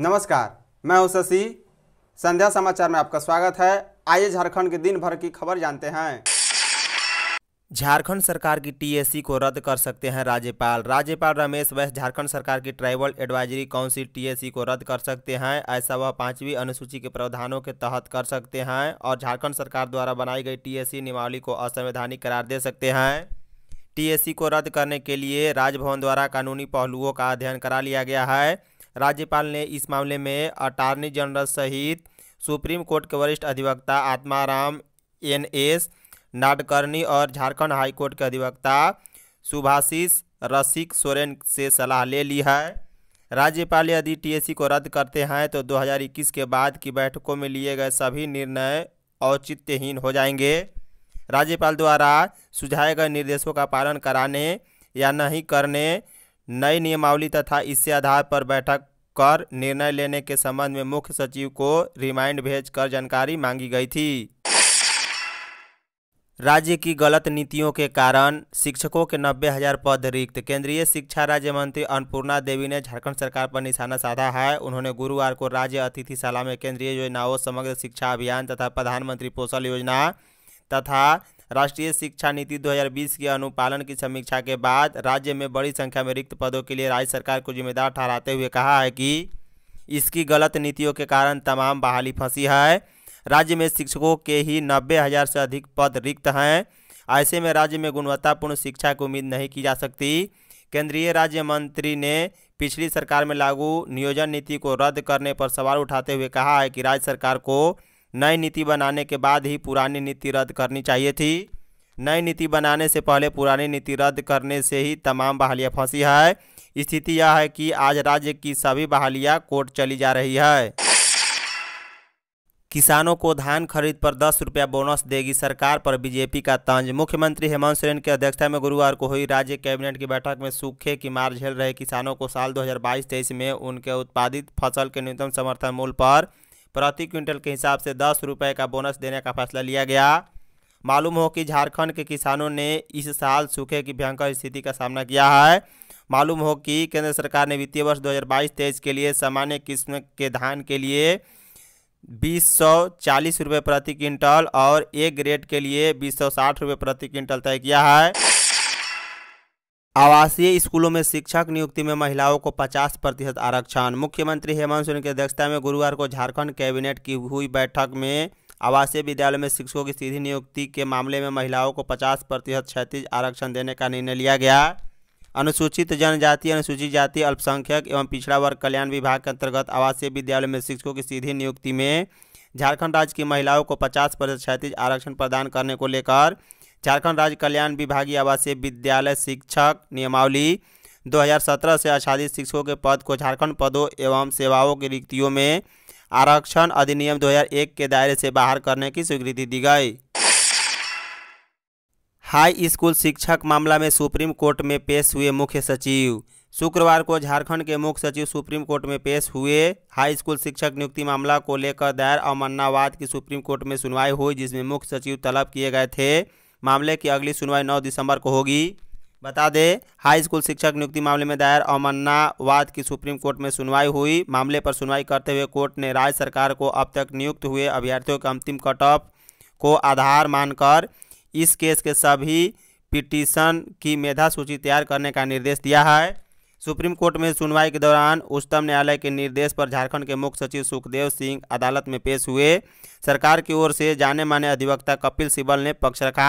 नमस्कार मैं हूं शशि संध्या समाचार में आपका स्वागत है आइए झारखंड के दिन भर की खबर जानते हैं झारखंड सरकार की टीएससी को रद्द कर सकते हैं राज्यपाल राज्यपाल रमेश वैस झारखंड सरकार की ट्राइबल एडवाइजरी काउंसिल टीएससी को रद्द कर सकते हैं ऐसा वह पांचवी अनुसूची के प्रावधानों के तहत कर सकते हैं और झारखंड सरकार द्वारा बनाई गई टीएसी नियमावली को असंवैधानिक करार दे सकते हैं टीएससी को रद्द करने के लिए राजभवन द्वारा कानूनी पहलुओं का अध्ययन करा लिया गया है राज्यपाल ने इस मामले में अटॉर्नी जनरल सहित सुप्रीम कोर्ट के वरिष्ठ अधिवक्ता आत्माराम एन एस नाडकर्णी और झारखंड हाईकोर्ट के अधिवक्ता सुभाषिष रसिक सोरेन से सलाह ले ली है राज्यपाल यदि टीएससी को रद्द करते हैं तो 2021 के बाद की बैठकों में लिए गए सभी निर्णय औचित्यहीन हो जाएंगे राज्यपाल द्वारा सुझाए गए निर्देशों का पालन कराने या नहीं करने नई नियमावली तथा इसके आधार पर बैठक कर निर्णय लेने के संबंध में मुख्य सचिव को रिमाइंड भेजकर जानकारी मांगी गई थी राज्य की गलत नीतियों के कारण शिक्षकों के नब्बे हजार पद रिक्त केंद्रीय शिक्षा राज्य मंत्री अन्नपूर्णा देवी ने झारखंड सरकार पर निशाना साधा है उन्होंने गुरुवार को राज्य अतिथिशाला में केंद्रीय योजनाओं समग्र शिक्षा अभियान तथा प्रधानमंत्री पोषण योजना तथा राष्ट्रीय शिक्षा नीति 2020 के अनुपालन की समीक्षा के बाद राज्य में बड़ी संख्या में रिक्त पदों के लिए राज्य सरकार को जिम्मेदार ठहराते हुए कहा है कि इसकी गलत नीतियों के कारण तमाम बहाली फंसी है राज्य में शिक्षकों के ही नब्बे हज़ार से अधिक पद रिक्त हैं ऐसे में राज्य में गुणवत्तापूर्ण शिक्षा की उम्मीद नहीं की जा सकती केंद्रीय राज्य मंत्री ने पिछली सरकार में लागू नियोजन नीति को रद्द करने पर सवाल उठाते हुए कहा है कि राज्य सरकार को नई नीति बनाने के बाद ही पुरानी नीति रद्द करनी चाहिए थी नई नीति बनाने से पहले पुरानी नीति रद्द करने से ही तमाम बहालियाँ फंसी है स्थिति यह है कि आज राज्य की सभी बहालियाँ कोर्ट चली जा रही है किसानों को धान खरीद पर दस रुपया बोनस देगी सरकार पर बीजेपी का तंज मुख्यमंत्री हेमंत सोरेन की अध्यक्षता में गुरुवार को हुई राज्य कैबिनेट की बैठक में सूखे की मार झेल रहे किसानों को साल 2022-23 में उनके उत्पादित फसल के न्यूनतम समर्थन मूल्य पर प्रति क्विंटल के हिसाब से दस रुपये का बोनस देने का फैसला लिया गया मालूम हो कि झारखंड के किसानों ने इस साल सूखे की भयंकर स्थिति का सामना किया है मालूम हो कि केंद्र सरकार ने वित्तीय वर्ष 2022 हज़ार के लिए सामान्य किस्म के धान के लिए बीस सौ चालीस रुपये प्रति क्विंटल और एक ग्रेड के लिए बीस सौ साठ रुपये प्रति क्विंटल तय किया है आवासीय स्कूलों में शिक्षक नियुक्ति में महिलाओं को 50 प्रतिशत आरक्षण मुख्यमंत्री हेमंत सोरेन की अध्यक्षता में गुरुवार को झारखंड कैबिनेट की हुई बैठक में आवासीय विद्यालय में शिक्षकों की सीधी नियुक्ति के मामले में महिलाओं को 50 प्रतिशत क्षतिज आरक्षण देने का निर्णय लिया गया अनुसूचित जनजाति अनुसूचित जाति अल्पसंख्यक एवं पिछड़ा वर्ग कल्याण विभाग के अंतर्गत आवासीय विद्यालय में शिक्षकों की सीधी नियुक्ति में झारखंड राज्य की महिलाओं को पचास प्रतिशत क्षतिज आरक्षण प्रदान करने को लेकर झारखंड राज्य कल्याण विभागीय आवासीय विद्यालय शिक्षक नियमावली 2017 से आच्छादित शिक्षकों के पद को झारखंड पदों एवं सेवाओं की रिक्तियों में आरक्षण अधिनियम 2001 के दायरे से बाहर करने की स्वीकृति दी गई हाई स्कूल शिक्षक मामला में सुप्रीम कोर्ट में पेश हुए मुख्य सचिव शुक्रवार को झारखंड के मुख्य सचिव सुप्रीम कोर्ट में पेश हुए हाई स्कूल शिक्षक नियुक्ति मामला को लेकर दायर अमरनावाद की सुप्रीम कोर्ट में सुनवाई हुई जिसमें मुख्य सचिव तलब किए गए थे मामले की अगली सुनवाई नौ दिसंबर को होगी बता दें हाई स्कूल शिक्षक नियुक्ति मामले में दायर वाद की सुप्रीम कोर्ट में सुनवाई हुई मामले पर सुनवाई करते हुए कोर्ट ने राज्य सरकार को अब तक नियुक्त हुए अभ्यर्थियों के अंतिम कट ऑफ को आधार मानकर इस केस के सभी पिटीशन की मेधा सूची तैयार करने का निर्देश दिया है सुप्रीम कोर्ट में सुनवाई के दौरान उच्चतम न्यायालय के निर्देश पर झारखंड के मुख्य सचिव सुखदेव सिंह अदालत में पेश हुए सरकार की ओर से जाने माने अधिवक्ता कपिल सिब्बल ने पक्ष रखा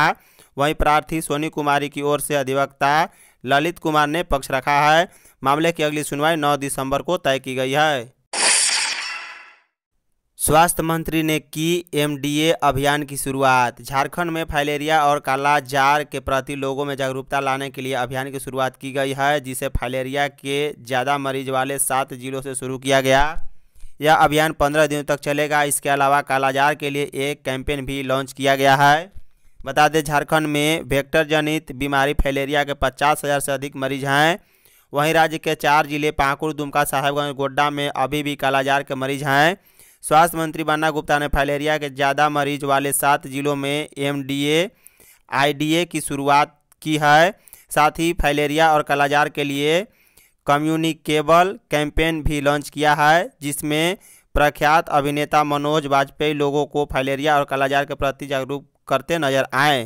वहीं प्रार्थी सोनी कुमारी की ओर से अधिवक्ता ललित कुमार ने पक्ष रखा है मामले की अगली सुनवाई 9 दिसंबर को तय की गई है स्वास्थ्य मंत्री ने की एमडीए अभियान की शुरुआत झारखंड में फाइलेरिया और कालाजार के प्रति लोगों में जागरूकता लाने के लिए अभियान की शुरुआत की गई है जिसे फाइलेरिया के ज़्यादा मरीज वाले सात जिलों से शुरू किया गया यह अभियान पंद्रह दिनों तक चलेगा इसके अलावा कालाजार के लिए एक कैंपेन भी लॉन्च किया गया है बता दें झारखंड में वेक्टर जनित बीमारी फाइलेरिया के पचास हज़ार से अधिक मरीज हैं वहीं राज्य के चार जिले पाकुड़ दुमका साहेबगंज गोड्डा में अभी भी कालाजार के मरीज हैं स्वास्थ्य मंत्री बन्ना गुप्ता ने फाइलेरिया के ज़्यादा मरीज वाले सात जिलों में एम डी की शुरुआत की है साथ ही फाइलेरिया और कलाजार के लिए कम्युनिकेबल कैंपेन भी लॉन्च किया है जिसमें प्रख्यात अभिनेता मनोज वाजपेयी लोगों को फाइलेरिया और कलाजार के प्रति जागरूक करते नजर आए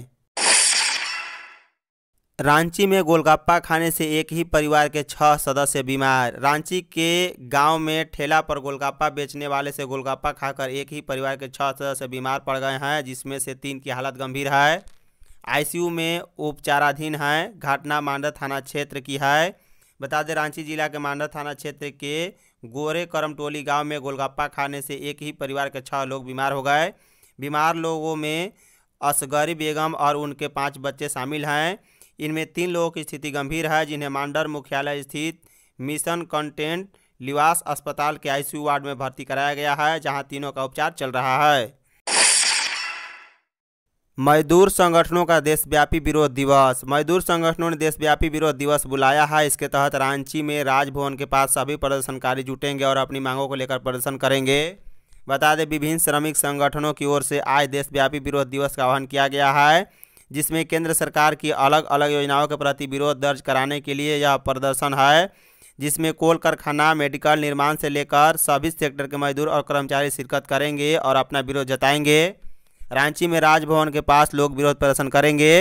रांची में गोलगप्पा खाने से एक ही परिवार के छह सदस्य बीमार रांची के गांव में ठेला पर गोलगप्पा बेचने वाले से गोलगप्पा खाकर एक ही परिवार के छह सदस्य बीमार पड़ गए हैं जिसमें से तीन की हालत गंभीर है आईसीयू में उपचाराधीन है घटना मांडा थाना क्षेत्र की है बता दें रांची जिला के मांडा थाना क्षेत्र के गोरे करम टोली गाँव में गोलगप्पा खाने से एक ही परिवार के छः लोग बीमार हो गए बीमार लोगों में असगरी बेगम और उनके पाँच बच्चे शामिल हैं इनमें तीन लोगों की स्थिति गंभीर है जिन्हें मांडर मुख्यालय स्थित मिशन कंटेंट लिवास अस्पताल के आईसीयू वार्ड में भर्ती कराया गया है जहां तीनों का उपचार चल रहा है मजदूर संगठनों का देशव्यापी विरोध दिवस मजदूर संगठनों ने देशव्यापी विरोध दिवस बुलाया है इसके तहत रांची में राजभवन के पास सभी प्रदर्शनकारी जुटेंगे और अपनी मांगों को लेकर प्रदर्शन करेंगे बता दें विभिन्न श्रमिक संगठनों की ओर से आज देशव्यापी विरोध दिवस का आह्वान किया गया है जिसमें केंद्र सरकार की अलग अलग योजनाओं के प्रति विरोध दर्ज कराने के लिए यह प्रदर्शन है जिसमें कोल कारखाना मेडिकल निर्माण से लेकर सभी सेक्टर के मजदूर और कर्मचारी शिरकत करेंगे और अपना विरोध जताएंगे रांची में राजभवन के पास लोग विरोध प्रदर्शन करेंगे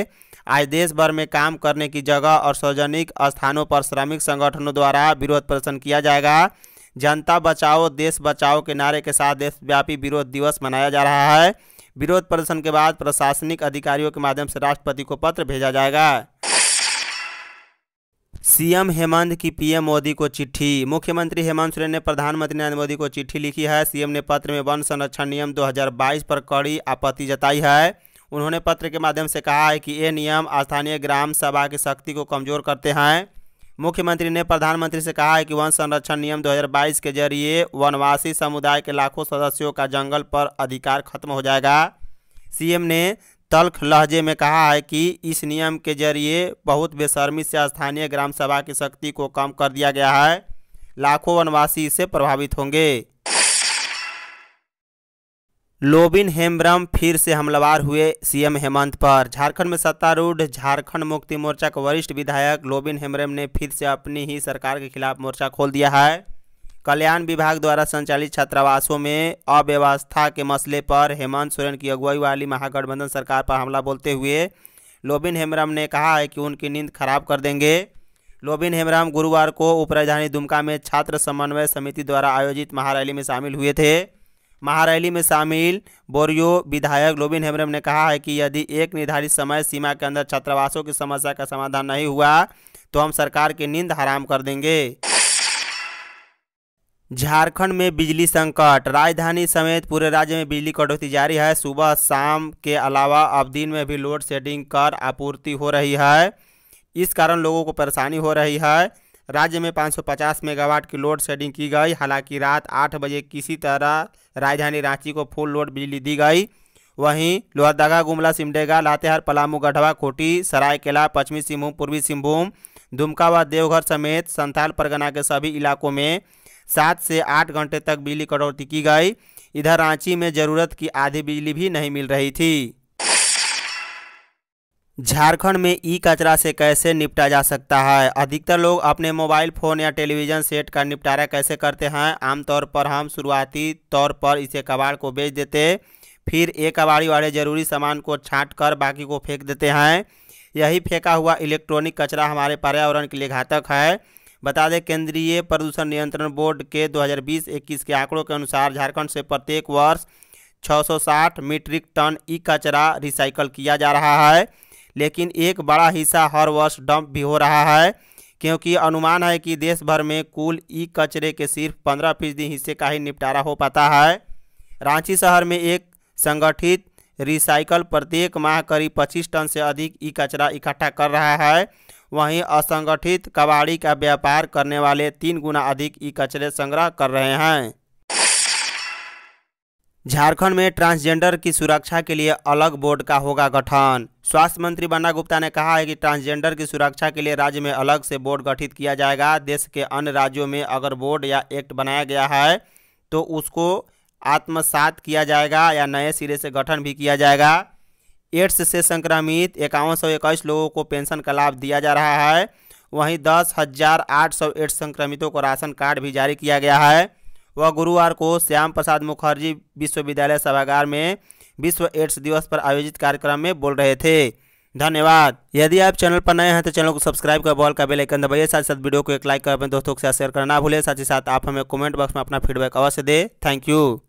आज देश भर में काम करने की जगह और सार्वजनिक स्थानों पर श्रमिक संगठनों द्वारा विरोध प्रदर्शन किया जाएगा जनता बचाओ देश बचाओ के नारे के साथ देशव्यापी विरोध दिवस मनाया जा रहा है विरोध प्रदर्शन के बाद प्रशासनिक अधिकारियों के माध्यम से राष्ट्रपति को पत्र भेजा जाएगा सीएम हेमंत की पीएम मोदी को चिट्ठी मुख्यमंत्री हेमंत सोरेन ने प्रधानमंत्री नरेंद्र मोदी को चिट्ठी लिखी है सीएम ने पत्र में वन संरक्षण नियम 2022 पर कड़ी आपत्ति जताई है उन्होंने पत्र के माध्यम से कहा है कि ये नियम स्थानीय ग्राम सभा की शक्ति को कमजोर करते हैं मुख्यमंत्री ने प्रधानमंत्री से कहा है कि वन संरक्षण नियम 2022 के जरिए वनवासी समुदाय के लाखों सदस्यों का जंगल पर अधिकार खत्म हो जाएगा सीएम ने तल्ख लहजे में कहा है कि इस नियम के जरिए बहुत बेशर्मी से स्थानीय ग्राम सभा की शक्ति को कम कर दिया गया है लाखों वनवासी इससे प्रभावित होंगे लोबिन हेम्ब्रम फिर से हमलावर हुए सीएम हेमंत पर झारखंड में सत्तारूढ़ झारखंड मुक्ति मोर्चा के वरिष्ठ विधायक लोबिन हेम्ब्रम ने फिर से अपनी ही सरकार के खिलाफ मोर्चा खोल दिया है कल्याण विभाग द्वारा संचालित छात्रावासों में अव्यवस्था के मसले पर हेमंत सोरेन की अगुवाई वाली महागठबंधन सरकार पर हमला बोलते हुए लोबिन हेम्ब्रम ने कहा है कि उनकी नींद खराब कर देंगे लोबिन हेम्ब्रम गुरुवार को उपराजधानी दुमका में छात्र समन्वय समिति द्वारा आयोजित महारैली में शामिल हुए थे महारैली में शामिल बोरियो विधायक लोबिन हेम्ब्रम ने कहा है कि यदि एक निर्धारित समय सीमा के अंदर छात्रावासों की समस्या का समाधान नहीं हुआ तो हम सरकार की नींद हराम कर देंगे झारखंड में बिजली संकट राजधानी समेत पूरे राज्य में बिजली कटौती जारी है सुबह शाम के अलावा अब दिन में भी लोड शेडिंग कर आपूर्ति हो रही है इस कारण लोगों को परेशानी हो रही है राज्य में 550 मेगावाट की लोड शेडिंग की गई हालांकि रात 8 बजे किसी तरह राजधानी रांची को फुल लोड बिजली दी गई वहीं लोहरदगा गुमला सिमडेगा लातेहार पलामू गढ़वा खोटी सरायकेला पश्चिमी सिंहभूम पूर्वी सिंहभूम दुमका व देवघर समेत संथाल परगना के सभी इलाकों में सात से आठ घंटे तक बिजली कटौती की गई इधर रांची में ज़रूरत की आधी बिजली भी नहीं मिल रही थी झारखंड में ई कचरा से कैसे निपटा जा सकता है अधिकतर लोग अपने मोबाइल फ़ोन या टेलीविज़न सेट का निपटारा कैसे करते हैं आमतौर पर हम शुरुआती तौर पर इसे कबाड़ को बेच देते फिर एक कबाड़ी वाले ज़रूरी सामान को छाँट कर बाकी को फेंक देते हैं यही फेंका हुआ इलेक्ट्रॉनिक कचरा हमारे पर्यावरण के लिए घातक है बता दें केंद्रीय प्रदूषण नियंत्रण बोर्ड के दो हज़ार के आंकड़ों के अनुसार झारखंड से प्रत्येक वर्ष छः मीट्रिक टन ई कचरा रिसाइकल किया जा रहा है लेकिन एक बड़ा हिस्सा हर वर्ष डंप भी हो रहा है क्योंकि अनुमान है कि देश भर में कुल ई कचरे के सिर्फ पंद्रह फीसदी हिस्से का ही निपटारा हो पाता है रांची शहर में एक संगठित रिसाइकल प्रत्येक माह करीब 25 टन से अधिक ई कचरा इकट्ठा कर रहा है वहीं असंगठित कबाड़ी का व्यापार करने वाले तीन गुना अधिक ई कचरे संग्रह कर रहे हैं झारखंड में ट्रांसजेंडर की सुरक्षा के लिए अलग बोर्ड का होगा गठन स्वास्थ्य मंत्री बन्ना गुप्ता ने कहा है कि ट्रांसजेंडर की सुरक्षा के लिए राज्य में अलग से बोर्ड गठित किया जाएगा देश के अन्य राज्यों में अगर बोर्ड या एक्ट बनाया गया है तो उसको आत्मसात किया जाएगा या नए सिरे से गठन भी किया जाएगा एड्स से संक्रमित इक्यावन सौ इक्कीस लोगों को पेंशन का लाभ दिया जा रहा है वहीं दस हज़ार आठ सौ एड्स संक्रमितों को राशन कार्ड भी जारी किया गया है वह गुरुवार को श्याम प्रसाद मुखर्जी विश्वविद्यालय सभागार में विश्व एड्स दिवस पर आयोजित कार्यक्रम में बोल रहे थे धन्यवाद यदि आप चैनल पर नए हैं तो चैनल को सब्सक्राइब कर बॉल का बेल आइकन दबाइए साथ साथ वीडियो को एक लाइक कर अपने दोस्तों के साथ शेयर करना भूलें साथ ही साथ आप हमें कमेंट बॉक्स में अपना फीडबैक अवश्य दें थैंक यू